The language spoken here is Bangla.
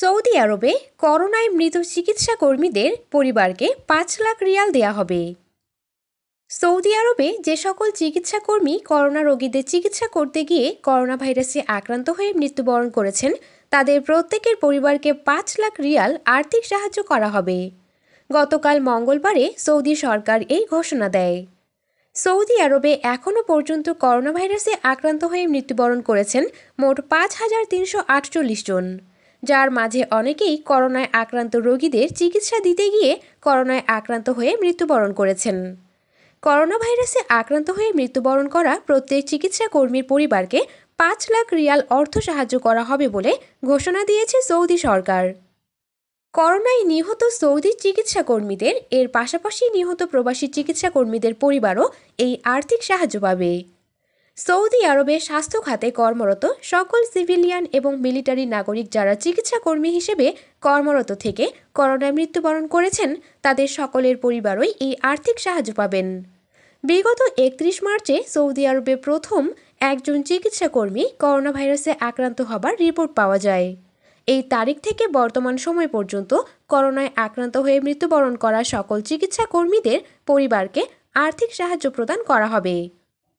সৌদি আরবে করোনায় মৃত চিকিৎসা কর্মীদের পরিবারকে পাঁচ লাখ রিয়াল দেয়া হবে সৌদি আরবে যে সকল চিকিৎসা কর্মী করোনা রোগীদের চিকিৎসা করতে গিয়ে করোনা ভাইরাসে আক্রান্ত হয়ে মৃত্যুবরণ করেছেন তাদের প্রত্যেকের পরিবারকে পাঁচ লাখ রিয়াল আর্থিক সাহায্য করা হবে গতকাল মঙ্গলবারে সৌদি সরকার এই ঘোষণা দেয় সৌদি আরবে এখনও পর্যন্ত করোনা ভাইরাসে আক্রান্ত হয়ে মৃত্যুবরণ করেছেন মোট পাঁচ হাজার তিনশো আটচল্লিশ জন যার মাঝে অনেকেই করোনায় আক্রান্ত রোগীদের চিকিৎসা দিতে গিয়ে করোনায় আক্রান্ত হয়ে মৃত্যুবরণ করেছেন করোনা ভাইরাসে আক্রান্ত হয়ে মৃত্যুবরণ করা প্রত্যেক চিকিৎসা কর্মীর পরিবারকে পাঁচ লাখ রিয়াল অর্থ সাহায্য করা হবে বলে ঘোষণা দিয়েছে সৌদি সরকার করোনায় নিহত সৌদি চিকিৎসা কর্মীদের এর পাশাপাশি নিহত প্রবাসী চিকিৎসা কর্মীদের পরিবারও এই আর্থিক সাহায্য পাবে সৌদি আরবে স্বাস্থ্য খাতে কর্মরত সকল সিভিলিয়ান এবং মিলিটারি নাগরিক যারা চিকিৎসা কর্মী হিসেবে কর্মরত থেকে করোনায় মৃত্যুবরণ করেছেন তাদের সকলের পরিবারই এই আর্থিক সাহায্য পাবেন বিগত একত্রিশ মার্চে সৌদি আরবে প্রথম একজন চিকিৎসা কর্মী করোনা ভাইরাসে আক্রান্ত হবার রিপোর্ট পাওয়া যায় এই তারিখ থেকে বর্তমান সময় পর্যন্ত করোনায় আক্রান্ত হয়ে মৃত্যুবরণ করা সকল চিকিৎসা কর্মীদের পরিবারকে আর্থিক সাহায্য প্রদান করা হবে